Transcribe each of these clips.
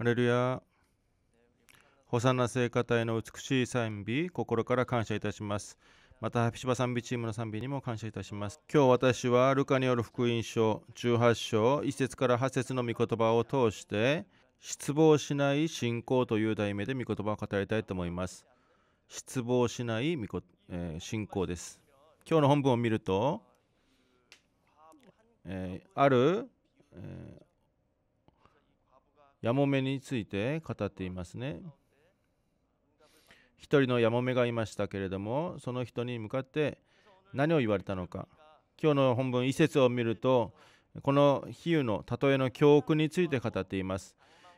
ハレルヤ。ホサナ聖歌隊の美しい賛美、心から感謝いたします。また、ハピシバ賛美チームの賛美にも感謝いたします。今日私は、ルカによる福音書18章、1節から8節の御言葉を通して、失望しない信仰という題名で御言葉を語りたいと思います。失望しない御、えー、信仰です。今日の本文を見ると、えー、ある、えーヤモメについて語っていますね。一人のヤモメがいましたけれども、その人に向かって何を言われたのか。今日の本文、一節を見ると、この比喩の例えの教訓について語っています。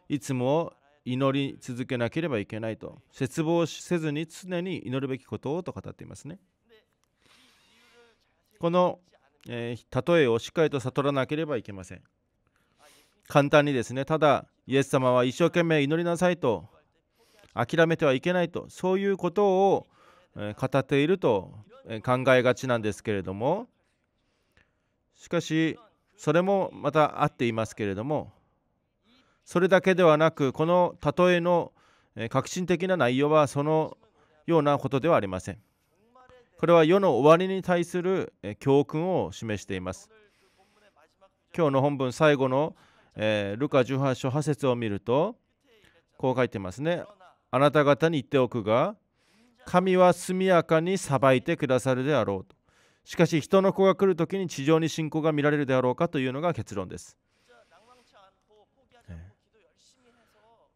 いつも祈り続けなければいけないと、絶望せずに常に祈るべきことをと語っていますね。この、えー、例えをしっかりと悟らなければいけません。簡単にですね、ただイエス様は一生懸命祈りなさいと諦めてはいけないとそういうことを語っていると考えがちなんですけれどもしかしそれもまた合っていますけれどもそれだけではなくこの例えの革新的な内容はそのようなことではありませんこれは世の終わりに対する教訓を示しています今日の本文最後の「えー、ルカ18章8節を見るとこう書いてますねあなた方に言っておくが神は速やかに裁いてくださるであろうとしかし人の子が来る時に地上に信仰が見られるであろうかというのが結論です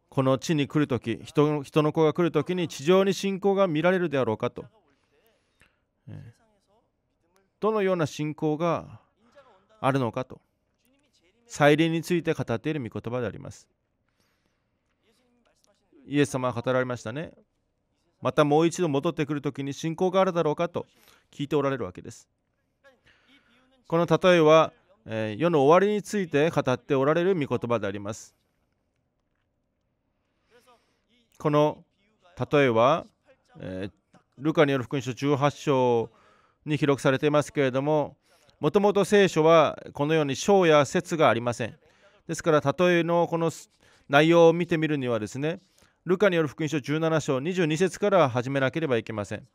この地に来る時人の人の子が来る時に地上に信仰が見られるであろうかとどのような信仰があるのかと再臨について語っている御言葉であります。イエス様は語られましたね。またもう一度戻ってくるときに信仰があるだろうかと聞いておられるわけです。この例えは、えー、世の終わりについて語っておられる御言葉であります。この例えは、えー、ルカによる福音書18章に記録されていますけれどももともと聖書はこのように章や説がありません。ですから例えのこの内容を見てみるにはですね、ルカによる福音書17章22節から始めなければいけません。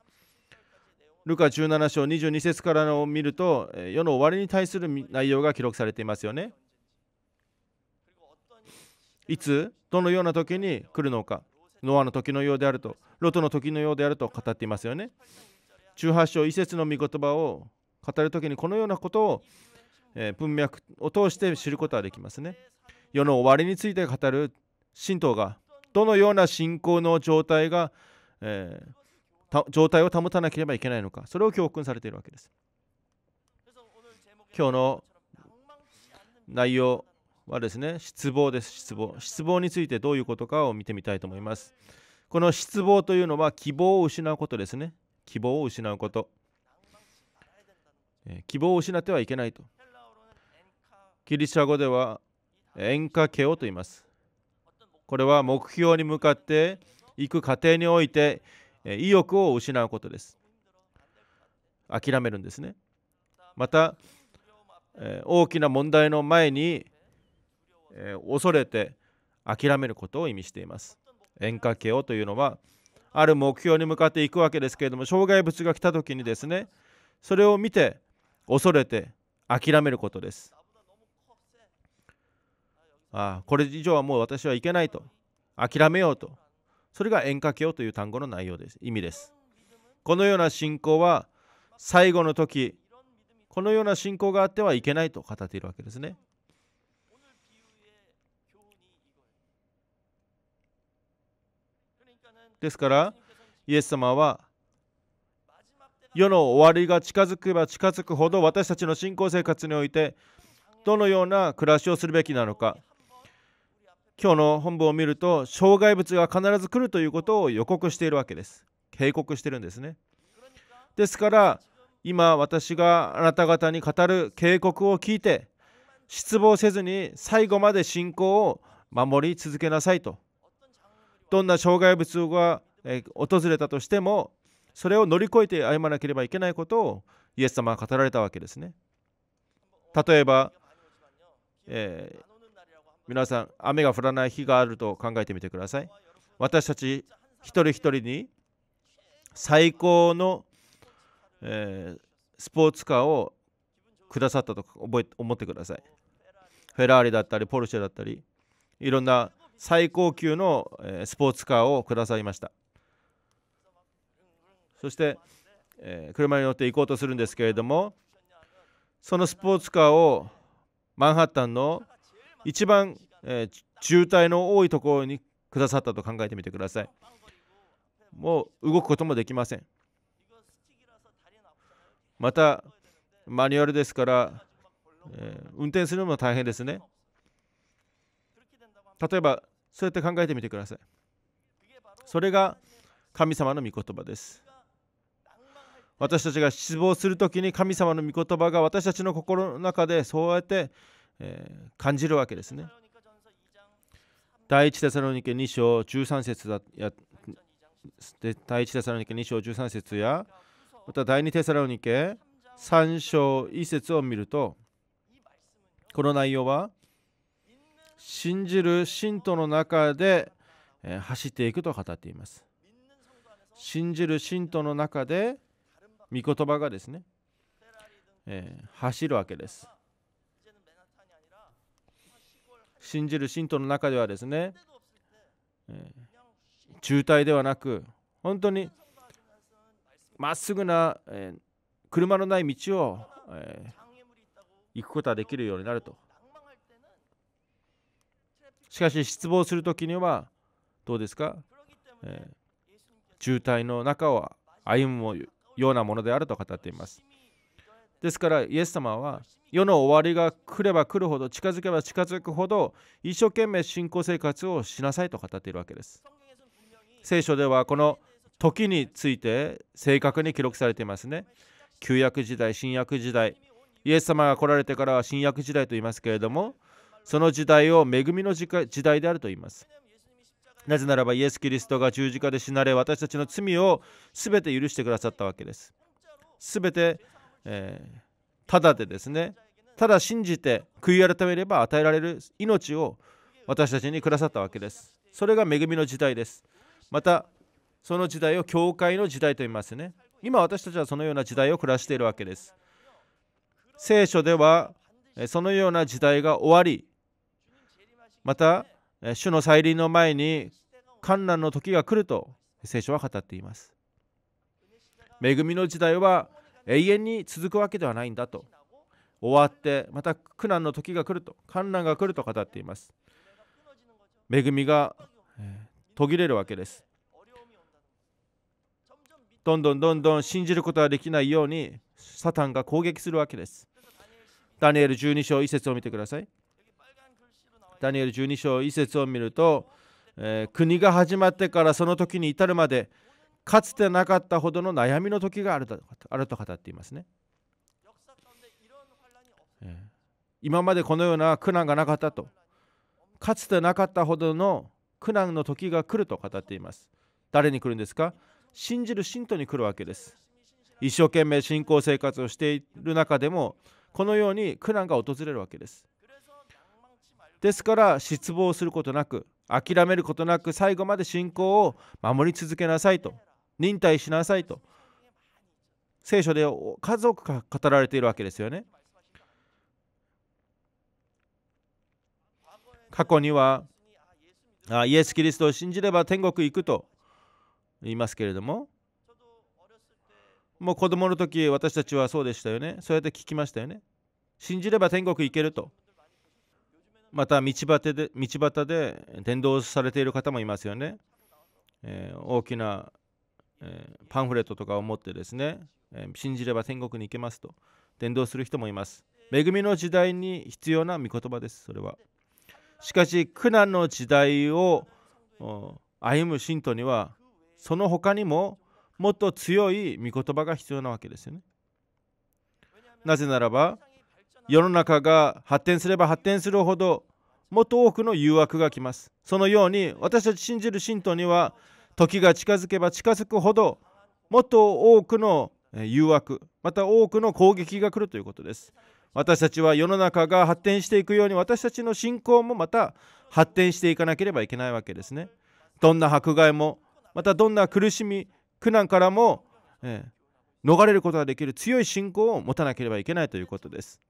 ルカ17章22節からを見ると、世の終わりに対する内容が記録されていますよね。いつ、どのような時に来るのか、ノアの時のようであると、ロトの時のようであると語っていますよね。18章1節の御言葉を語る時にこのようなことを、え文脈を通して知ることはできますね。世の終わりについて語る神道がどのような信仰の状態が、えー、状態を保たなければいけないのかそれを教訓されているわけです今日の内容はですね失望です失望失望についてどういうことかを見てみたいと思いますこの失望というのは希望を失うことですね希望を失うことえ希望を失ってはいけないと。キリシャ語では演歌ケをと言います。これは目標に向かって行く過程において意欲を失うことです。諦めるんですね。また、大きな問題の前に恐れて諦めることを意味しています。演歌ケをというのはある目標に向かっていくわけですけれども障害物が来た時にですねそれを見て恐れて諦めることです。あこれ以上はもう私はいけないと諦めようとそれが演歌うという単語の内容です意味ですこのような信仰は最後の時このような信仰があってはいけないと語っているわけですねですからイエス様は世の終わりが近づけば近づくほど私たちの信仰生活においてどのような暮らしをするべきなのか今日の本文を見ると障害物が必ず来るということを予告しているわけです警告してるんですねですから今私があなた方に語る警告を聞いて失望せずに最後まで信仰を守り続けなさいとどんな障害物が訪れたとしてもそれを乗り越えて歩まなければいけないことをイエス様は語られたわけですね例えば、えー、皆さん雨が降らない日があると考えてみてください私たち一人一人に最高の、えー、スポーツカーをくださったと覚え思ってくださいフェラーリだったりポルシェだったりいろんな最高級のスポーツカーをくださいましたそして、えー、車に乗って行こうとするんですけれどもそのスポーツカーをマンハッタンの一番、えー、渋滞の多いところにくださったと考えてみてくださいもう動くこともできませんまたマニュアルですから、えー、運転するのも大変ですね例えばそうやって考えてみてくださいそれが神様の御言葉です私たちが失望する時に神様の御言葉が私たちの心の中でそうやって、感じるわけですね。第1テサロニケ2章13節だや第一テサロニケ2章13節やまた第2テサロニケ3章1節を見るとこの内容は信じる信徒の中で走っていくと語っています。信じる信徒の中で御言葉がですね、えー、走るわけです。信じる信徒の中ではですね、えー、中退ではなく本当にまっすぐな、えー、車のない道を、えー、行くことができるようになるとしかし失望する時にはどうですか、えー、渋滞の中を歩むようなものであると語っています。ですからイエス様は世の終わりが来れば来るほど近づけば近づくほど一生懸命信仰生活をしなさいと語っているわけです。聖書ではこの時について正確に記録されていますね。旧約時代、新約時代、イエス様が来られてからは新約時代と言いますけれども、その時代を恵みの時代であると言います。なぜならばイエス・キリストが十字架で死なれ私たちの罪を全て許してくださったわけです。全て、えー、ただでですねただ信じて悔い改めれば与えられる命を私たちにくださったわけです。それが恵みの時代です。またその時代を教会の時代と言いますね。今私たちはそのような時代を暮らしているわけです。聖書ではそのような時代が終わりまた主の再臨の前に観覧の時が来ると聖書は語っています。恵みの時代は永遠に続くわけではないんだと。終わってまた苦難の時が来ると、観難が来ると語っています。恵みが、え途切れるわけです。どんどんどんどん信じることができないようにサタンが攻撃するわけです。ダニエル12章1節を見てください。ダニエル12章1節を見ると、えー、国が始まってからその時に至るまでかつてなかったほどの悩みの時があるとあると語っていますね、えー、今までこのような苦難がなかったとかつてなかったほどの苦難の時が来ると語っています誰に来るんですか信じる信徒に来るわけです一生懸命信仰生活をしている中でもこのように苦難が訪れるわけですですから失望することなく諦めることなく最後まで信仰を守り続けなさいと忍耐しなさいと聖書で数多く語られているわけですよね過去にはあイエス・キリストを信じれば天国行くと言いますけれどももう子供の時私たちはそうでしたよねそうやって聞きましたよね信じれば天国行けるとまた道端で道端で伝道されている方もいますよね、えー、大きな、えー、パンフレットとかを持ってですね、えー、信じれば天国に行けますと伝道する人もいます恵みの時代に必要な御言葉ですそれはしかし苦難の時代を歩む信徒にはその他にももっと強い御言葉が必要なわけですよねなぜならば世の中が発展すれば発展するほどもっと多くの誘惑が来ます。そのように私たち信じる信徒には時が近づけば近づくほどもっと多くの誘惑また多くの攻撃が来るということです。私たちは世の中が発展していくように私たちの信仰もまた発展していかなければいけないわけですね。どんな迫害もまたどんな苦しみ苦難からも、えー、逃れることができる強い信仰を持たなければいけないということです。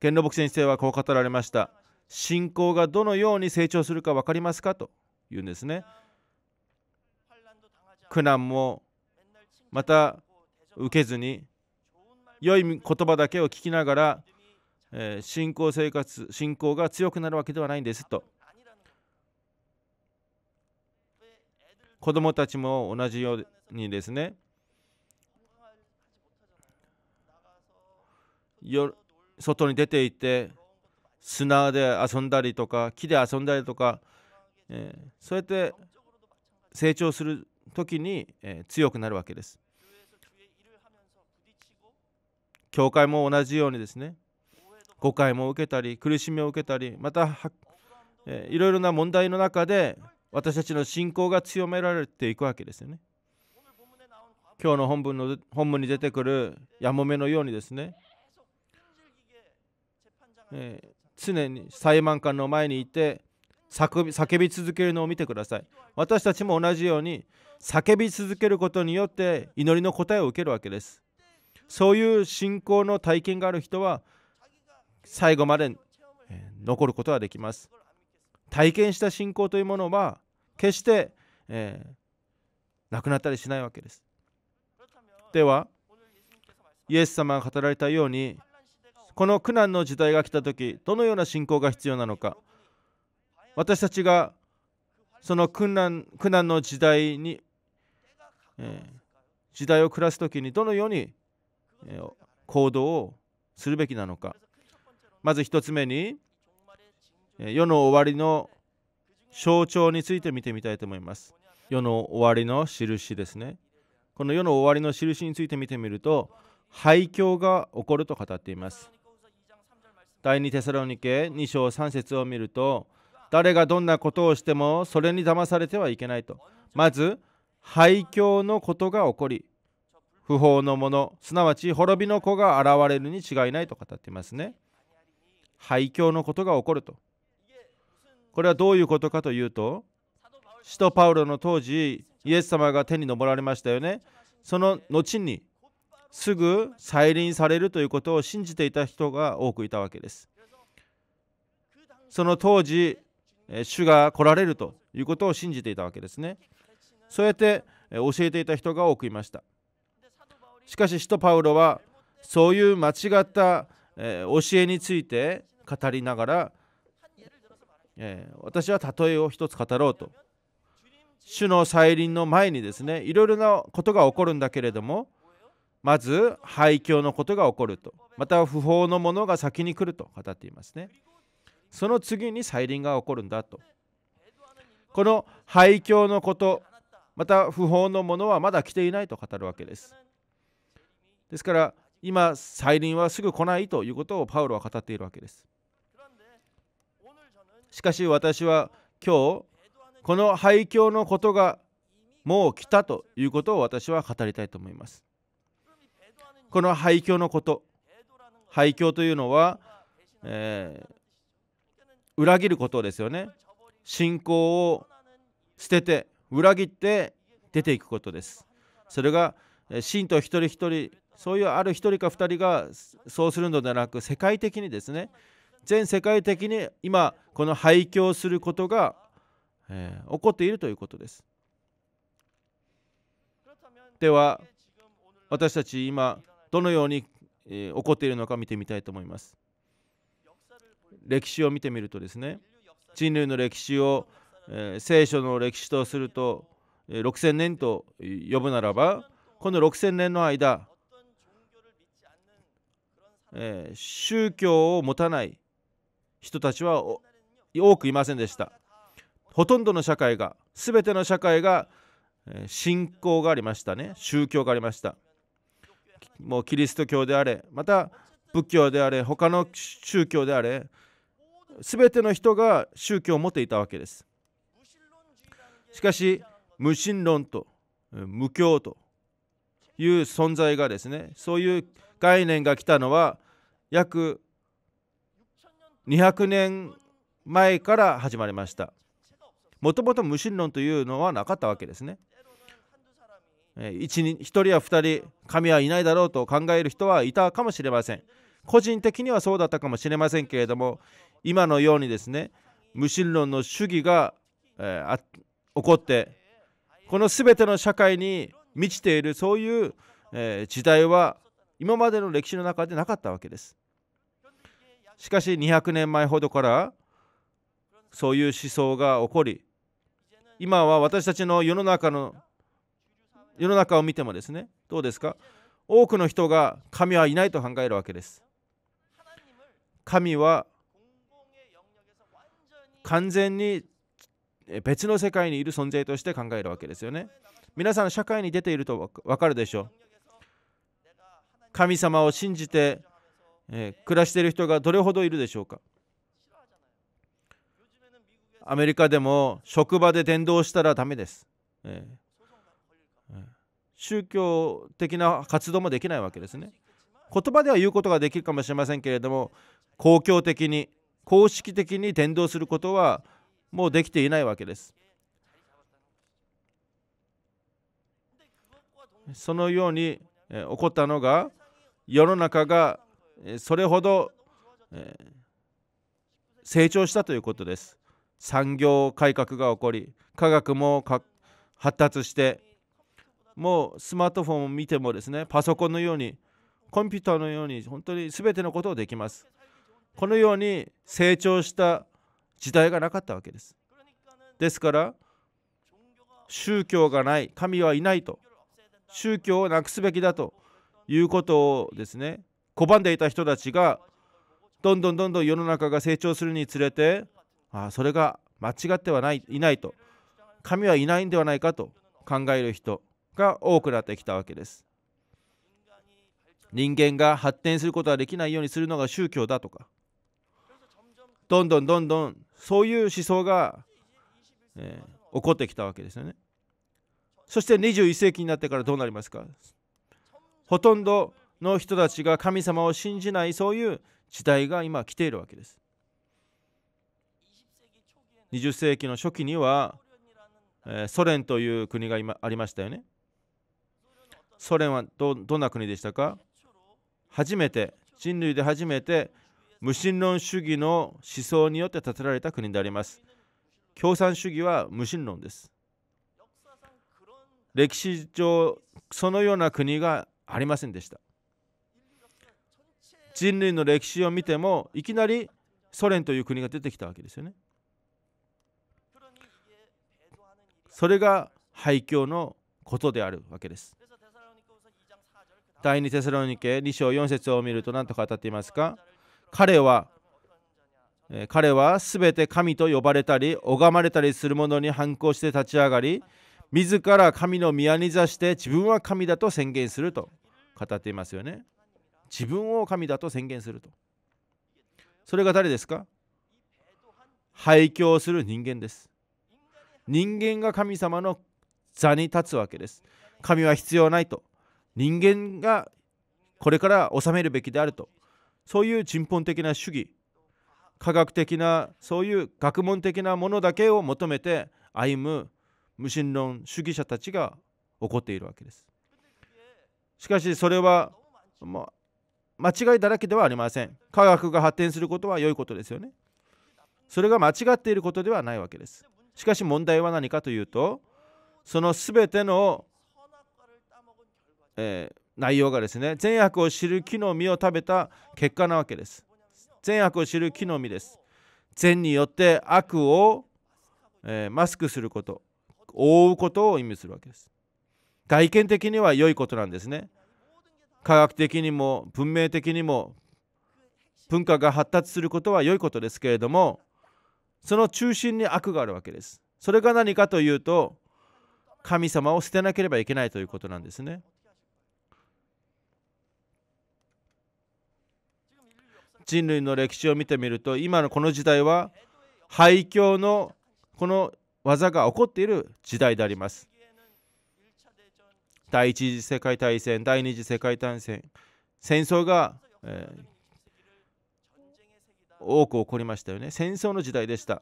剣道先生はこう語られました信仰がどのように成長するか分かりますかというんですね苦難もまた受けずに良い言葉だけを聞きながら、え信仰生活信仰が強くなるわけではないんですと子どもたちも同じようにですね外に出ていって砂で遊んだりとか木で遊んだりとか、えー、そうやって成長する時に、えー、強くなるわけです。教会も同じようにですね誤解も受けたり苦しみを受けたりまた、えー、いろいろな問題の中で私たちの信仰が強められていくわけですよね。今日の本文の本文に出てくるやもめのようにですねえー、常に裁判官の前にいて叫び続けるのを見てください私たちも同じように叫び続けることによって祈りの答えを受けるわけですそういう信仰の体験がある人は最後まで残ることができます体験した信仰というものは決して、えー、なくなったりしないわけですではイエス様が語られたようにこの苦難の時代が来た時どのような信仰が必要なのか私たちがその苦難苦難の時代に、えー、時代を暮らす時にどのように、えー、行動をするべきなのかまず1つ目に世の終わりの象徴について見てみたいと思います世の終わりの印ですねこの世の終わりの印について見てみると廃墟が起こると語っています第2テサロニケ2章3節を見ると誰がどんなことをしてもそれに騙されてはいけないとまず廃墟のことが起こり不法の者すなわち滅びの子が現れるに違いないと語っていますね廃墟のことが起こるとこれはどういうことかというと使徒パウロの当時イエス様が手に上られましたよねその後にすぐ再臨されるということを信じていた人が多くいたわけです。その当時、主が来られるということを信じていたわけですね。そうやって教えていた人が多くいました。しかし、使徒パウロはそういう間違った教えについて語りながら、私は例えを一つ語ろうと。主の再臨の前にですね、いろいろなことが起こるんだけれども、まず廃墟のことが起こるとまた不法のものが先に来ると語っていますねその次に再臨が起こるんだとこの廃墟のことまた不法のものはまだ来ていないと語るわけですですから今再臨はすぐ来ないということをパウロは語っているわけですしかし私は今日この廃墟のことがもう来たということを私は語りたいと思いますこの廃墟のこと廃墟というのは、えー、裏切ることですよね信仰を捨てて裏切って出ていくことですそれが信徒一人一人そういうある一人か二人がそうするのではなく世界的にですね全世界的に今この廃墟することが、えー、起こっているということですでは私たち今どのように、えー、起こっているのか見てみたいと思います歴史を見てみるとですね人類の歴史を、えー、聖書の歴史とすると、えー、6000年と呼ぶならばこの6000年の間、えー、宗教を持たない人たちは多くいませんでしたほとんどの社会が全ての社会が信仰がありましたね宗教がありましたもうキリスト教であれまた仏教であれ他の宗教であれ全ての人が宗教を持っていたわけですしかし無神論と無教という存在がですねそういう概念が来たのは約200年前から始まりましたもともと無神論というのはなかったわけですね 1, 1人や2人神はいないだろうと考える人はいたかもしれません個人的にはそうだったかもしれませんけれども今のようにですね無神論の主義が、えー、起こってこの全ての社会に満ちているそういう、えー、時代は今までの歴史の中でなかったわけですしかし200年前ほどからそういう思想が起こり今は私たちの世の中の世の中を見てもですねどうですか多くの人が神はいないと考えるわけです神は完全に別の世界にいる存在として考えるわけですよね皆さん社会に出ていると分かるでしょう神様を信じて、え暮らしている人がどれほどいるでしょうかアメリカでも職場で伝道したらダメです、え宗教的な活動もできないわけですね言葉では言うことができるかもしれませんけれども公共的に公式的に伝道することはもうできていないわけですそのように起こったのが世の中がそれほど成長したということです産業改革が起こり科学も発達してもうスマートフォンを見てもですねパソコンのようにコンピューターのように本当に全てのことをできますこのように成長した時代がなかったわけですですから宗教がない神はいないと宗教をなくすべきだということをですね拒んでいた人たちがどんどんどんどん世の中が成長するにつれてあそれが間違ってはないいないと神はいないんではないかと考える人が多くなってきたわけです人間が発展することはできないようにするのが宗教だとかどんどんどんどんそういう思想が、えー、起こってきたわけですよねそして21世紀になってからどうなりますかほとんどの人たちが神様を信じないそういう時代が今来ているわけです20世紀の初期にはソ連という国が今ありましたよねソ連はどどんな国でしたか初めて人類で初めて無神論主義の思想によって建てられた国であります共産主義は無神論です歴史上そのような国がありませんでした人類の歴史を見てもいきなりソ連という国が出てきたわけですよねそれが廃墟のことであるわけです第2テサロニケ2章4節を見ると何と語っていますか彼は彼は全て神と呼ばれたり拝まれたりするものに反抗して立ち上がり自ら神の宮に座して自分は神だと宣言すると語っていますよね自分を神だと宣言するとそれが誰ですか廃墟する人間です人間が神様の座に立つわけです神は必要ないと人間がこれから治めるべきであるとそういう人本的な主義科学的なそういう学問的なものだけを求めて歩む無神論主義者たちが起こっているわけです。しかしそれは、ま間違いだらけではありません。科学が発展することは良いことですよね。それが間違っていることではないわけです。しかし問題は何かというとその全てのえー、内容がですね善悪を知る木の実を食べた結果なわけです善悪を知る木の実です善によって悪を、えー、マスクすること覆うことを意味するわけです外見的には良いことなんですね科学的にも文明的にも文化が発達することは良いことですけれどもその中心に悪があるわけですそれが何かというと神様を捨てなければいけないということなんですね人類の歴史を見てみると今のこの時代は廃墟のこの技が起こっている時代であります第一次世界大戦第二次世界大戦戦争が、えー、多く起こりましたよね戦争の時代でした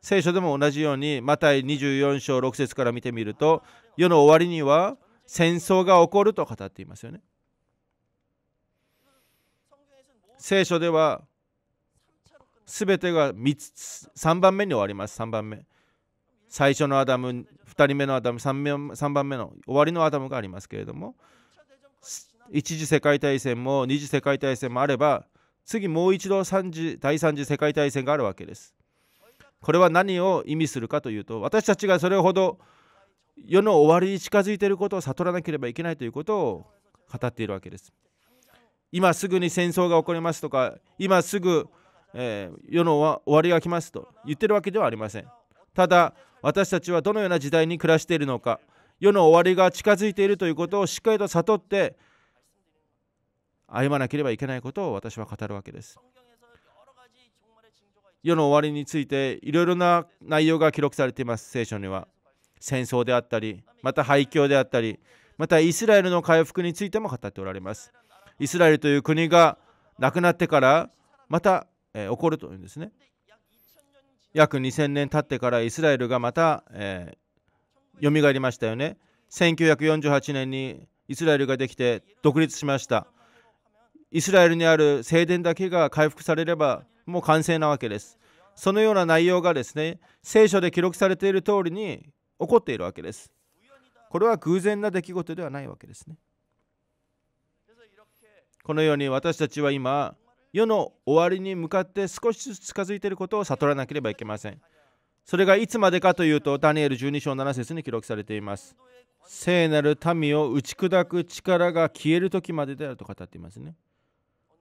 聖書でも同じようにマタイ24章6節から見てみると世の終わりには戦争が起こると語っていますよね聖書では全てが3つ3番目に終わります3番目最初のアダム2人目のアダム 3, 3番目の終わりのアダムがありますけれども一次世界大戦も二次世界大戦もあれば次もう一度三次第三次世界大戦があるわけですこれは何を意味するかというと私たちがそれほど世の終わりに近づいていることを悟らなければいけないということを語っているわけです今すぐに戦争が起こりますとか今すぐ、えー、世の終わりが来ますと言ってるわけではありませんただ私たちはどのような時代に暮らしているのか世の終わりが近づいているということをしっかりと悟って歩まなければいけないことを私は語るわけです世の終わりについていろいろな内容が記録されています聖書には戦争であったりまた廃墟であったりまたイスラエルの回復についても語っておられますイスラエルという国がなくなってからまた、え起こるというんですね約2000年経ってからイスラエルがまた、えー、蘇りましたよね1948年にイスラエルができて独立しましたイスラエルにある正殿だけが回復されればもう完成なわけですそのような内容がですね聖書で記録されている通りに起こっているわけですこれは偶然な出来事ではないわけですねこのように私たちは今、世の終わりに向かって少しずつ近づいていることを悟らなければいけません。それがいつまでかというと、ダニエル12章7節に記録されています。聖なる民を打ち砕く力が消える時までであると語っていますね。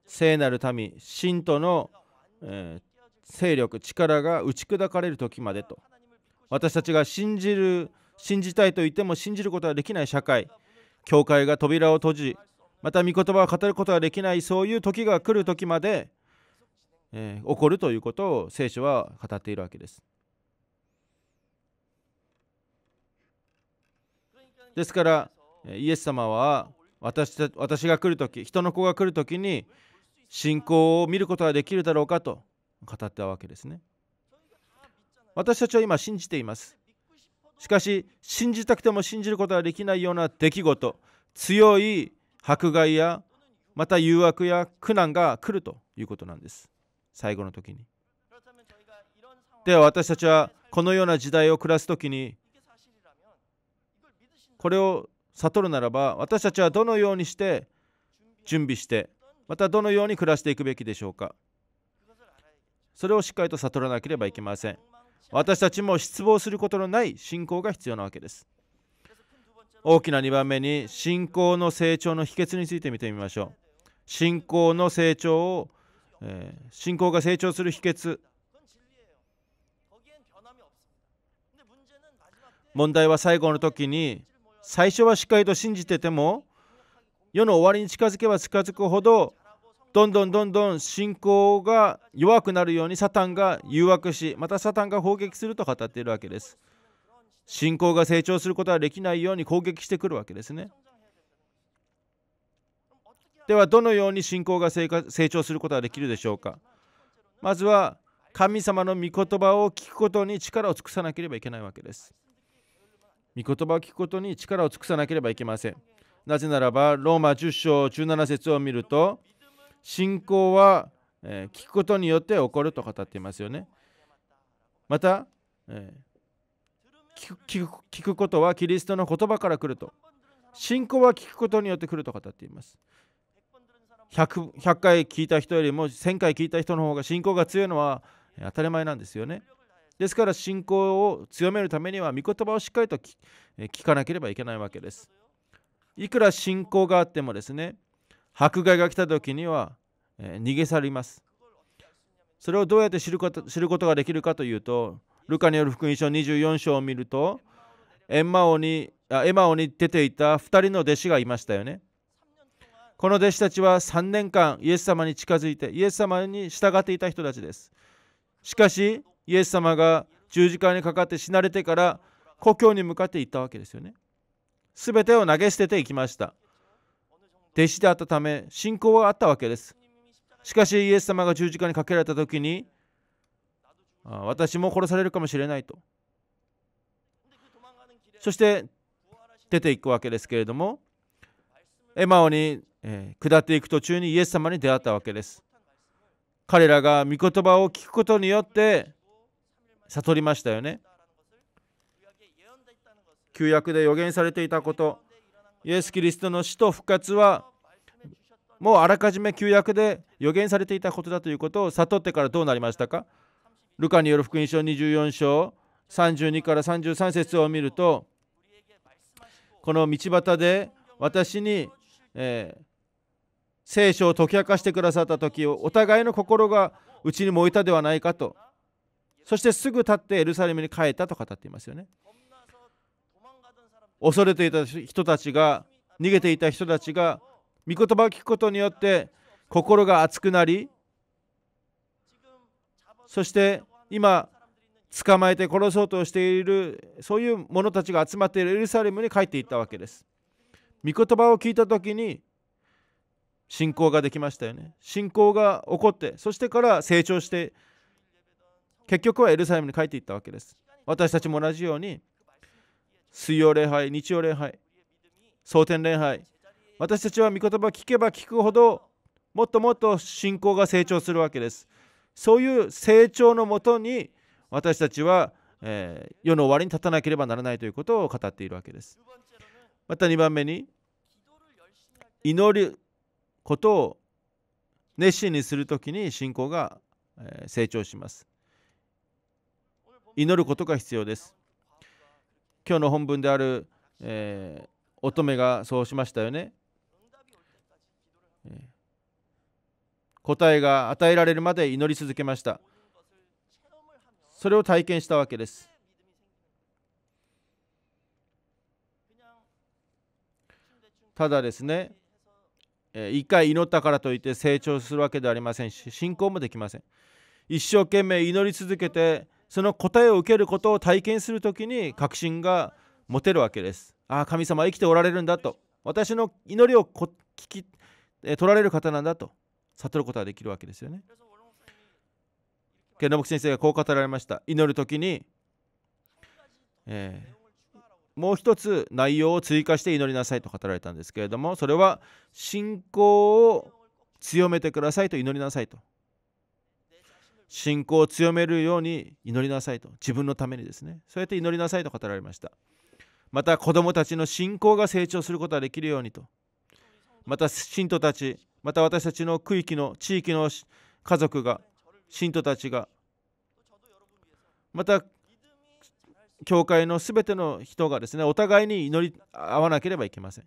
聖なる民、信徒の、えー、勢力、力が打ち砕かれる時までと。私たちが信じる、信じたいと言っても信じることはできない社会、教会が扉を閉じ、また御言葉を語ることができないそういう時が来る時まで、えー、起こるということを聖書は語っているわけですですからイエス様は私私が来る時人の子が来る時に信仰を見ることができるだろうかと語ったわけですね私たちは今信じていますしかし信じたくても信じることができないような出来事強い迫害やまた誘惑や苦難が来るということなんです最後の時にでは私たちはこのような時代を暮らす時にこれを悟るならば私たちはどのようにして準備してまたどのように暮らしていくべきでしょうかそれをしっかりと悟らなければいけません私たちも失望することのない信仰が必要なわけです大きな2番目に信仰の成長の秘訣について見てみましょう信仰の成長を、えー、信仰が成長する秘訣問題は最後の時に最初はしっかりと信じてても世の終わりに近づけば近づくほどどんどんどんどん信仰が弱くなるようにサタンが誘惑しまたサタンが砲撃すると語っているわけです信仰が成長することはできないように攻撃してくるわけですね。ではどのように信仰が成長することができるでしょうかまずは神様の御言葉を聞くことに力を尽くさなければいけないわけです。御言葉を聞くことに力を尽くさなければいけません。なぜならばローマ10章17節を見ると信仰は聞くことによって起こると語っていますよね。また、えー聞く聞く聞くことはキリストの言葉から来ると信仰は聞くことによって来ると語っています 100, 100回聞いた人よりも1000回聞いた人の方が信仰が強いのは当たり前なんですよねですから信仰を強めるためには御言葉をしっかりと聞かなければいけないわけですいくら信仰があってもですね迫害が来た時には、え逃げ去りますそれをどうやって知ること知ることができるかというとルカによる福音書24章を見るとエマオにエマオに出ていた2人の弟子がいましたよね。この弟子たちは3年間イエス様に近づいてイエス様に従っていた人たちです。しかしイエス様が十字架にかかって死なれてから故郷に向かって行ったわけですよね。すべてを投げ捨てていきました。弟子であったため信仰はあったわけです。しかしイエス様が十字架にかけられた時に私も殺されるかもしれないとそして出ていくわけですけれどもエマオに、え下っていく途中にイエス様に出会ったわけです彼らが御言葉を聞くことによって悟りましたよね旧約で予言されていたことイエス・キリストの死と復活はもうあらかじめ旧約で予言されていたことだということを悟ってからどうなりましたかルカによる福音書24章32から33節を見るとこの道端で私に、えー、聖書を解き明かしてくださった時お互いの心がうちに燃えたではないかとそしてすぐ立ってエルサレムに帰ったと語っていますよね恐れていた人たちが逃げていた人たちが御言葉を聞くことによって心が熱くなりそして今捕まえて殺そうとしているそういう者たちが集まっているエルサレムに帰っていったわけです。御言葉を聞いた時に信仰ができましたよね。信仰が起こってそしてから成長して結局はエルサレムに帰っていったわけです。私たちも同じように水曜礼拝、日曜礼拝、蒼天礼拝私たちは御言葉を聞けば聞くほどもっともっと信仰が成長するわけです。そういう成長のもとに私たちは、えー、世の終わりに立たなければならないということを語っているわけです。また2番目に祈ることを熱心にするときに信仰が成長します。祈ることが必要です。今日の本文である、えー、乙女がそうしましたよね。答えが与えられるまで祈り続けましたそれを体験したわけですただですね一回祈ったからといって成長するわけではありませんし信仰もできません一生懸命祈り続けてその答えを受けることを体験する時に確信が持てるわけですああ神様は生きておられるんだと私の祈りを聞き取られる方なんだと悟ることができるわけですよね。けど、牧先生がこう語られました。祈る時に、えー、もう一つ内容を追加して祈りなさいと語られたんですけれども、それは信仰を強めてくださいと祈りなさいと。信仰を強めるように祈りなさいと。自分のためにですね。そうやって祈りなさいと語られました。また子どもたちの信仰が成長することができるようにと。また信徒たちまた私たちの区域の地域の家族が、信徒たちが、また教会のすべての人がですね、お互いに祈り合わなければいけません。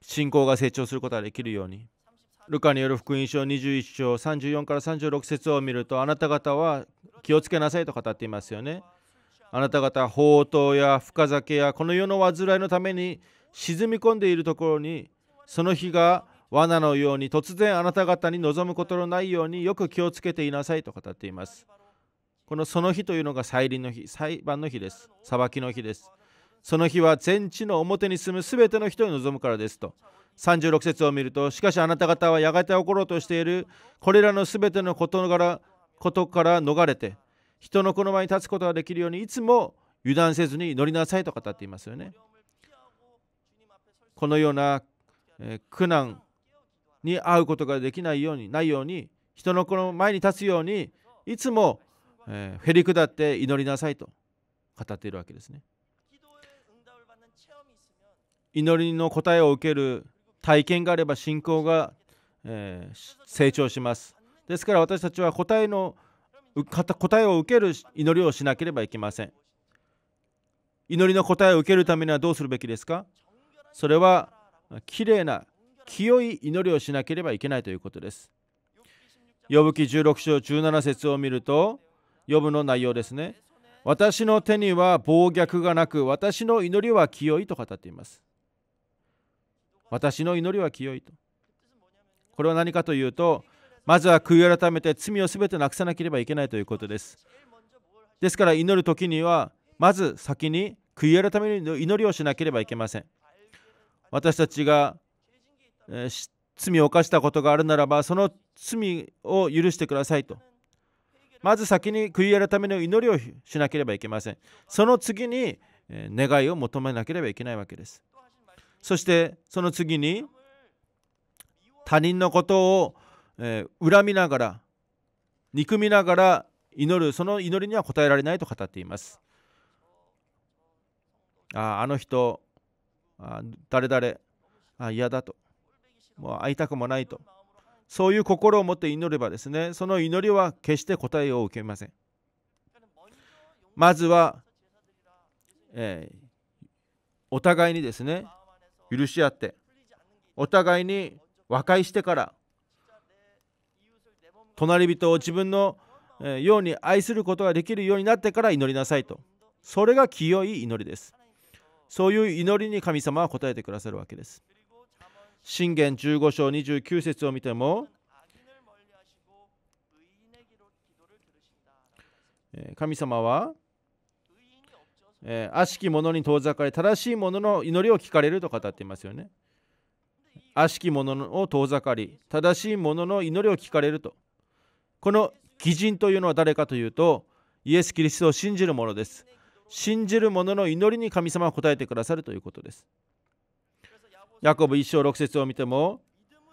信仰が成長することができるように。ルカによる福音書21章34から36節を見ると、あなた方は気をつけなさいと語っていますよね。あなた方、宝刀や深酒やこの世の患いのために沈み込んでいるところに、その日が罠のように突然あなた方に望むことのないようによく気をつけていなさいと語っています。このその日というのが再臨の日、裁判の日です。裁きの日です。その日は全地の表に住むすべての人に望むからですと。36節を見ると、しかしあなた方はやがて起ころうとしているこれらのすべてのことからことから逃れて、人のこの前に立つことができるようにいつも油断せずに乗りなさいと語っていますよね。このような苦難、に会うことができないようにないように人の子の前に立つようにいつも、えー、へり下って祈りなさいと語っているわけですね祈りの答えを受ける体験があれば信仰が、えー、成長しますですから私たちは答えの答えを受ける祈りをしなければいけません祈りの答えを受けるためにはどうするべきですかそれはきれいな清い祈りをしなければいけないということです。呼ぶ記16章17節を見ると、呼ぶの内容ですね。私の手には暴虐がなく、私の祈りは清いと語っています。私の祈りは清いと。これは何かというと、まずは悔い改めて罪をすべてなくさなければいけないということです。ですから祈る時には、まず先に悔い改めの祈りをしなければいけません。私たちがえー、罪を犯したことがあるならばその罪を許してくださいとまず先に悔い改めの祈りをしなければいけませんその次に願いを求めなければいけないわけですそしてその次に他人のことを、えー、恨みながら憎みながら祈るその祈りには応えられないと語っていますああの人あ誰々あ嫌だともう会いたくもないとそういう心を持って祈ればですねその祈りは決して答えを受けませんまずは、えー、お互いにですね許し合ってお互いに和解してから隣人を自分のように愛することができるようになってから祈りなさいとそれが清い祈りですそういう祈りに神様は応えてくださるわけです信玄15章29節を見ても神様はえー、悪しき者に遠ざかり正しい者の祈りを聞かれると語っていますよね。悪しき者を遠ざかり正しい者の祈りを聞かれると。この義人というのは誰かというとイエス・キリストを信じる者です。信じる者の祈りに神様は答えてくださるということです。ヤコブ1章6節を見ても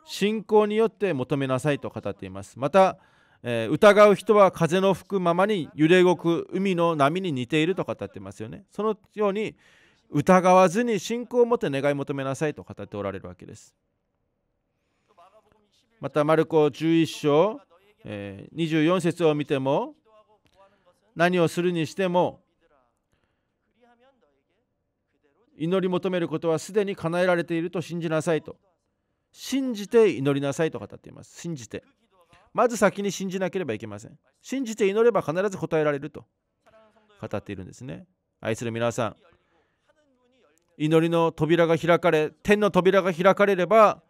信仰によって求めなさいと語っていますまた、えー、疑う人は風の吹くままに揺れ動く海の波に似ていると語ってますよねそのように疑わずに信仰を持って願い求めなさいと語っておられるわけですまたマルコ11章、えー、24節を見ても何をするにしても祈り求めることはすでに叶えられていると信じなさいと信じて祈りなさいと語っています信じてまず先に信じなければいけません信じて祈れば必ず答えられると語っているんですね愛する皆さん祈りの扉が開かれ天の扉が開かれれば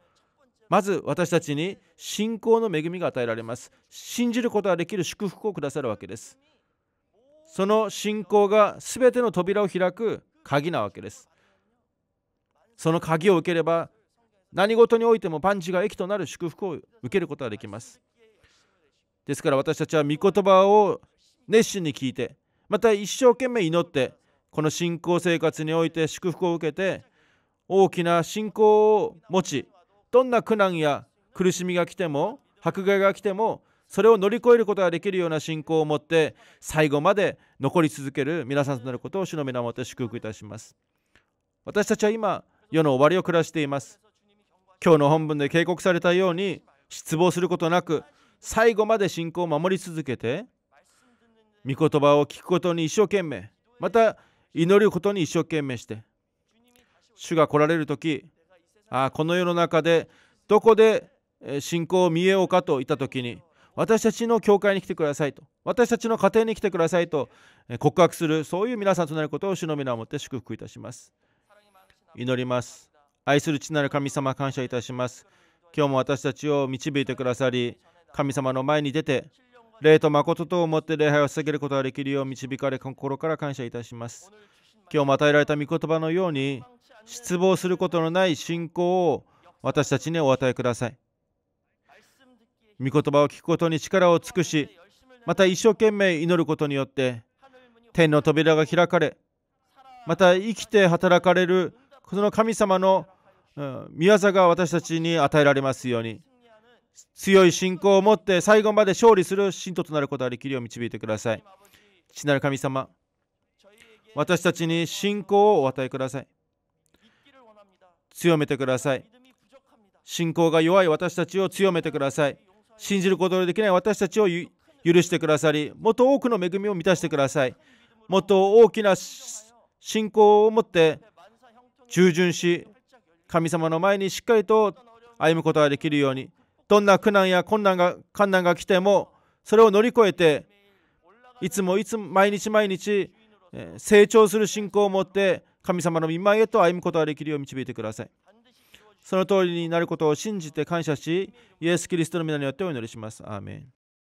まず私たちに信仰の恵みが与えられます信じることができる祝福をくださるわけですその信仰が全ての扉を開く鍵なわけですその鍵を受ければ何事においてもパンチが益となる祝福を受けることができます。ですから私たちは御言葉を熱心に聞いて、また一生懸命祈って、この信仰生活において祝福を受けて、大きな信仰を持ち、どんな苦難や苦しみが来ても、迫害が来ても、それを乗り越えることができるような信仰を持って、最後まで残り続ける皆さんとなることを主の皆をもって祝福いたします。私たちは今、世の終わりを暮らしています今日の本文で警告されたように失望することなく最後まで信仰を守り続けて御言葉を聞くことに一生懸命また祈ることに一生懸命して主が来られる時あこの世の中でどこで信仰を見ようかといった時に私たちの教会に来てくださいと私たちの家庭に来てくださいと告白するそういう皆さんとなることを主の皆をもって祝福いたします。祈ります愛する父なる神様感謝いたします今日も私たちを導いてくださり神様の前に出て霊と誠とをもって礼拝を捧げることができるよう導かれ心から感謝いたします今日も与えられた御言葉のように失望することのない信仰を私たちにお与えください御言葉を聞くことに力を尽くしまた一生懸命祈ることによって天の扉が開かれまた生きて働かれるその神様の宮業が私たちに与えられますように強い信仰を持って最後まで勝利する信徒となることができるよう導いてください父なる神様私たちに信仰をお与えください強めてください信仰が弱い私たちを強めてください信じることのできない私たちを許してくださりもっと多くの恵みを満たしてくださいもっと大きな信仰を持って従順し神様の前にしっかりと歩むことができるようにどんな苦難や困難が困難が来てもそれを乗り越えていつもいつも毎日毎日成長する信仰を持って神様の御前へと歩むことができるよう導いてくださいその通りになることを信じて感謝しイエス・キリストの皆によってお祈りしますアーメン